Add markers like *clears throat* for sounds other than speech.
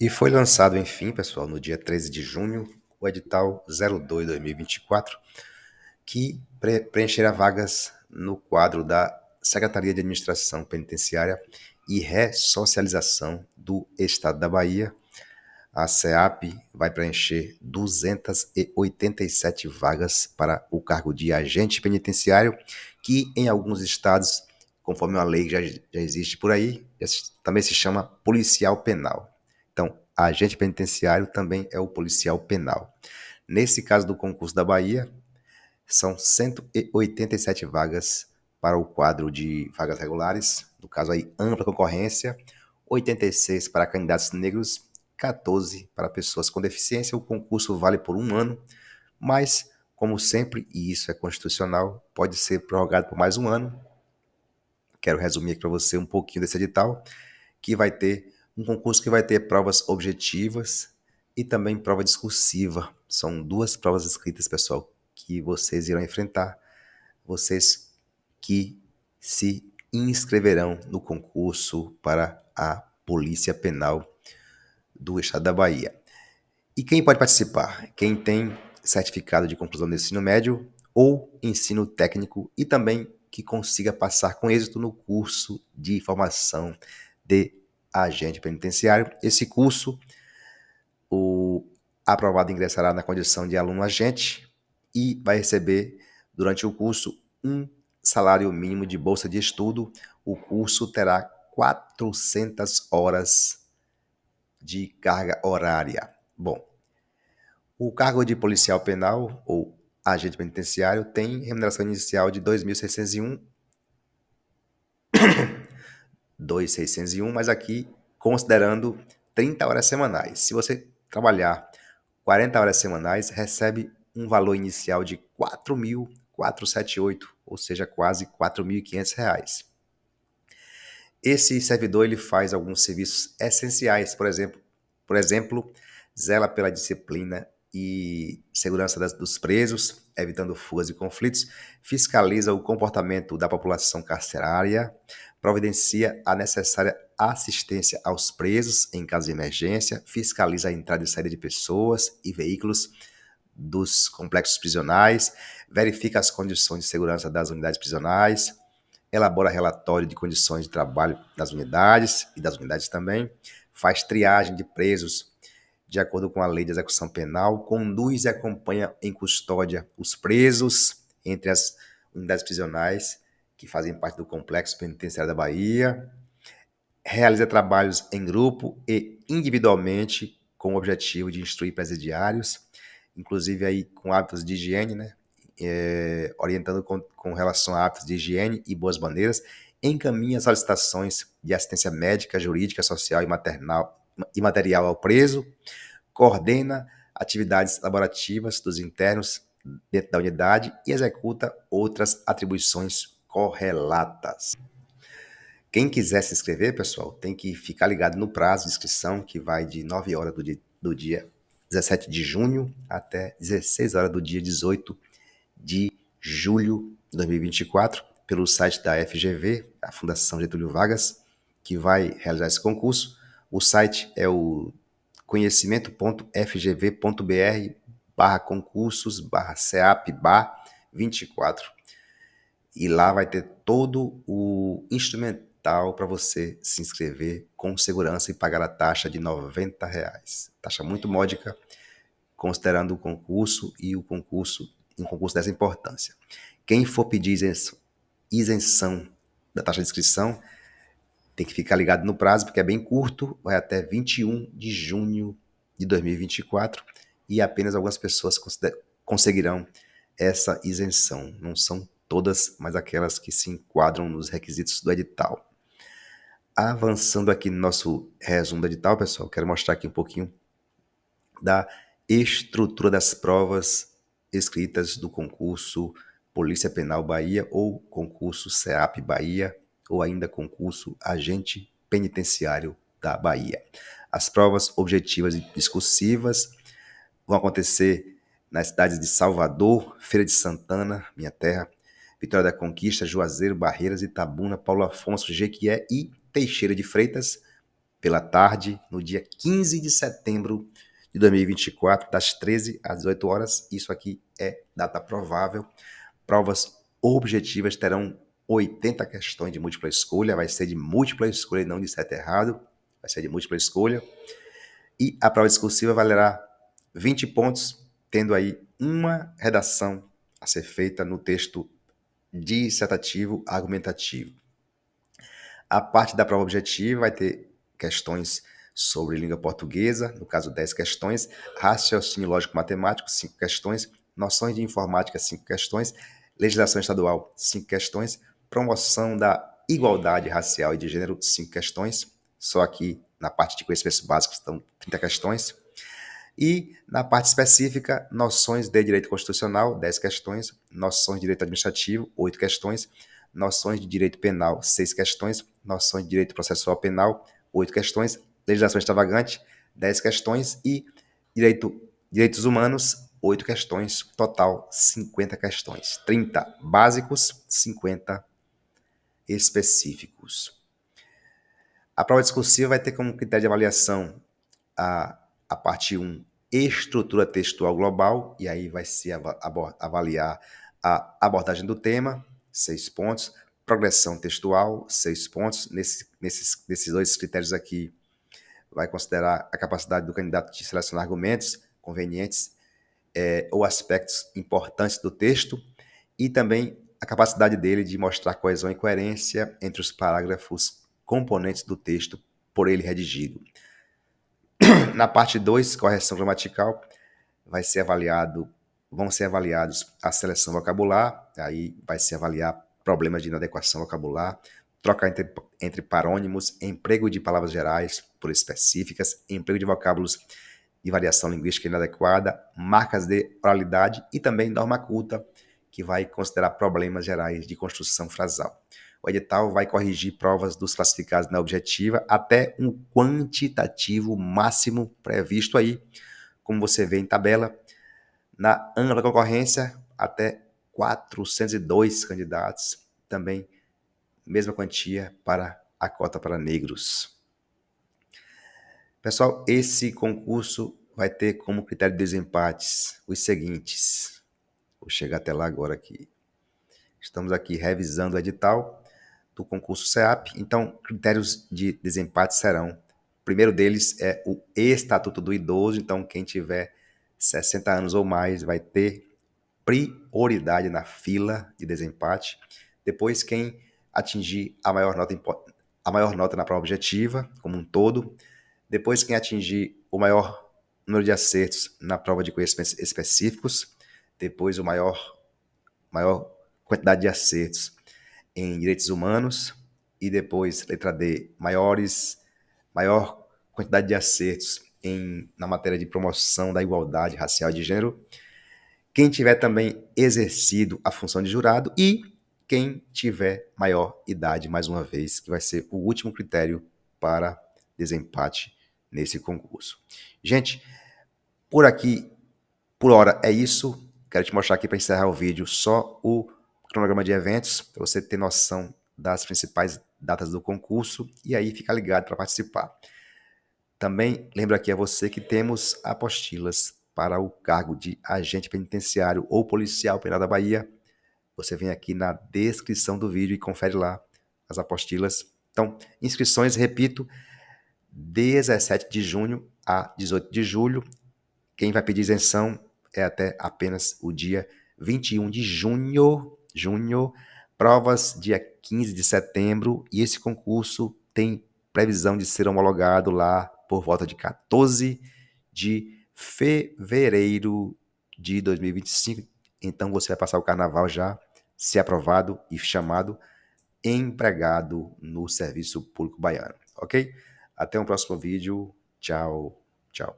E foi lançado, enfim, pessoal, no dia 13 de junho, o edital 02-2024, que pre preencherá vagas no quadro da Secretaria de Administração Penitenciária e Ressocialização do Estado da Bahia. A SEAP vai preencher 287 vagas para o cargo de agente penitenciário, que em alguns estados, conforme uma lei que já, já existe por aí, também se chama policial penal. Então, agente penitenciário também é o policial penal. Nesse caso do concurso da Bahia, são 187 vagas para o quadro de vagas regulares, no caso aí ampla concorrência, 86 para candidatos negros, 14 para pessoas com deficiência. O concurso vale por um ano, mas, como sempre, e isso é constitucional, pode ser prorrogado por mais um ano. Quero resumir aqui para você um pouquinho desse edital, que vai ter um concurso que vai ter provas objetivas e também prova discursiva. São duas provas escritas, pessoal, que vocês irão enfrentar. Vocês que se inscreverão no concurso para a Polícia Penal do Estado da Bahia. E quem pode participar? Quem tem certificado de conclusão do ensino médio ou ensino técnico e também que consiga passar com êxito no curso de formação de agente penitenciário. Esse curso, o aprovado ingressará na condição de aluno agente e vai receber, durante o curso, um salário mínimo de bolsa de estudo. O curso terá 400 horas de carga horária. Bom, o cargo de policial penal ou agente penitenciário tem remuneração inicial de 2.601 2,601, mas aqui considerando 30 horas semanais. Se você trabalhar 40 horas semanais, recebe um valor inicial de 4.478, ou seja, quase R$ 4.500. Esse servidor ele faz alguns serviços essenciais, por exemplo, por exemplo, zela pela disciplina e segurança das, dos presos, evitando fugas e conflitos, fiscaliza o comportamento da população carcerária, providencia a necessária assistência aos presos em caso de emergência, fiscaliza a entrada e saída de pessoas e veículos dos complexos prisionais, verifica as condições de segurança das unidades prisionais, elabora relatório de condições de trabalho das unidades e das unidades também, faz triagem de presos de acordo com a lei de execução penal, conduz e acompanha em custódia os presos entre as unidades prisionais que fazem parte do Complexo Penitenciário da Bahia, realiza trabalhos em grupo e individualmente com o objetivo de instruir presidiários, inclusive aí com hábitos de higiene, né? É, orientando com, com relação a hábitos de higiene e boas bandeiras encaminha solicitações de assistência médica, jurídica, social e maternal e material ao preso, coordena atividades laborativas dos internos dentro da unidade e executa outras atribuições correlatas. Quem quiser se inscrever, pessoal, tem que ficar ligado no prazo de inscrição, que vai de 9 horas do dia, do dia 17 de junho até 16 horas do dia 18 de julho de 2024, pelo site da FGV, a Fundação Getúlio Vargas, que vai realizar esse concurso. O site é o conhecimento.fgv.br barra concursos barra CEAP barra 24. E lá vai ter todo o instrumental para você se inscrever com segurança e pagar a taxa de 90 reais. Taxa muito módica, considerando o concurso e o concurso, um concurso dessa importância. Quem for pedir isenção, isenção da taxa de inscrição, tem que ficar ligado no prazo, porque é bem curto, vai até 21 de junho de 2024 e apenas algumas pessoas conseguirão essa isenção. Não são todas, mas aquelas que se enquadram nos requisitos do edital. Avançando aqui no nosso resumo do edital, pessoal, quero mostrar aqui um pouquinho da estrutura das provas escritas do concurso Polícia Penal Bahia ou concurso CEAP Bahia ou ainda concurso agente penitenciário da Bahia. As provas objetivas e discursivas vão acontecer nas cidades de Salvador, Feira de Santana, minha terra, Vitória da Conquista, Juazeiro, Barreiras, Itabuna, Paulo Afonso, Jequié e Teixeira de Freitas, pela tarde, no dia 15 de setembro de 2024, das 13 às 18 horas. Isso aqui é data provável. Provas objetivas terão 80 questões de múltipla escolha, vai ser de múltipla escolha e não de certo e errado, vai ser de múltipla escolha. E a prova discursiva valerá 20 pontos, tendo aí uma redação a ser feita no texto dissertativo argumentativo. A parte da prova objetiva vai ter questões sobre língua portuguesa, no caso 10 questões, raciocínio lógico-matemático, 5 questões, noções de informática, 5 questões, legislação estadual, 5 questões, promoção da igualdade racial e de gênero, cinco questões. Só aqui na parte de conhecimentos básicos estão 30 questões. E na parte específica, noções de direito constitucional, 10 questões, noções de direito administrativo, 8 questões, noções de direito penal, 6 questões, noções de direito processual penal, 8 questões, legislação extravagante, 10 questões e direito, direitos humanos, 8 questões, total 50 questões. 30 básicos, 50 específicos. A prova discursiva vai ter como critério de avaliação a, a parte 1, estrutura textual global, e aí vai se avaliar a abordagem do tema, seis pontos, progressão textual, seis pontos. Nesse, nesses, nesses dois critérios aqui, vai considerar a capacidade do candidato de selecionar argumentos convenientes é, ou aspectos importantes do texto e também a capacidade dele de mostrar coesão e coerência entre os parágrafos componentes do texto por ele redigido. *clears throat* Na parte 2, correção gramatical, vai ser avaliado, vão ser avaliados a seleção vocabular, aí vai se avaliar problemas de inadequação vocabular, troca entre, entre parônimos, emprego de palavras gerais por específicas, emprego de vocábulos e variação linguística inadequada, marcas de oralidade e também norma culta, que vai considerar problemas gerais de construção frasal. O edital vai corrigir provas dos classificados na objetiva até um quantitativo máximo previsto aí, como você vê em tabela, na da concorrência, até 402 candidatos, também mesma quantia para a cota para negros. Pessoal, esse concurso vai ter como critério de desempates os seguintes: Vou chegar até lá agora aqui. Estamos aqui revisando o edital do concurso Ceap. Então, critérios de desempate serão: o primeiro deles é o Estatuto do Idoso. Então, quem tiver 60 anos ou mais vai ter prioridade na fila de desempate. Depois, quem atingir a maior nota, a maior nota na prova objetiva, como um todo. Depois, quem atingir o maior número de acertos na prova de conhecimentos específicos depois o maior maior quantidade de acertos em direitos humanos e depois letra D, maiores maior quantidade de acertos em, na matéria de promoção da igualdade racial e de gênero, quem tiver também exercido a função de jurado e quem tiver maior idade, mais uma vez, que vai ser o último critério para desempate nesse concurso. Gente, por aqui, por hora é isso. Quero te mostrar aqui para encerrar o vídeo só o cronograma de eventos, para você ter noção das principais datas do concurso e aí ficar ligado para participar. Também lembro aqui a você que temos apostilas para o cargo de agente penitenciário ou policial penal da Bahia. Você vem aqui na descrição do vídeo e confere lá as apostilas. Então, inscrições, repito, 17 de junho a 18 de julho. Quem vai pedir isenção é até apenas o dia 21 de junho, junho, provas dia 15 de setembro, e esse concurso tem previsão de ser homologado lá por volta de 14 de fevereiro de 2025. Então você vai passar o carnaval já, se aprovado e chamado empregado no serviço público baiano, ok? Até um próximo vídeo. Tchau, tchau.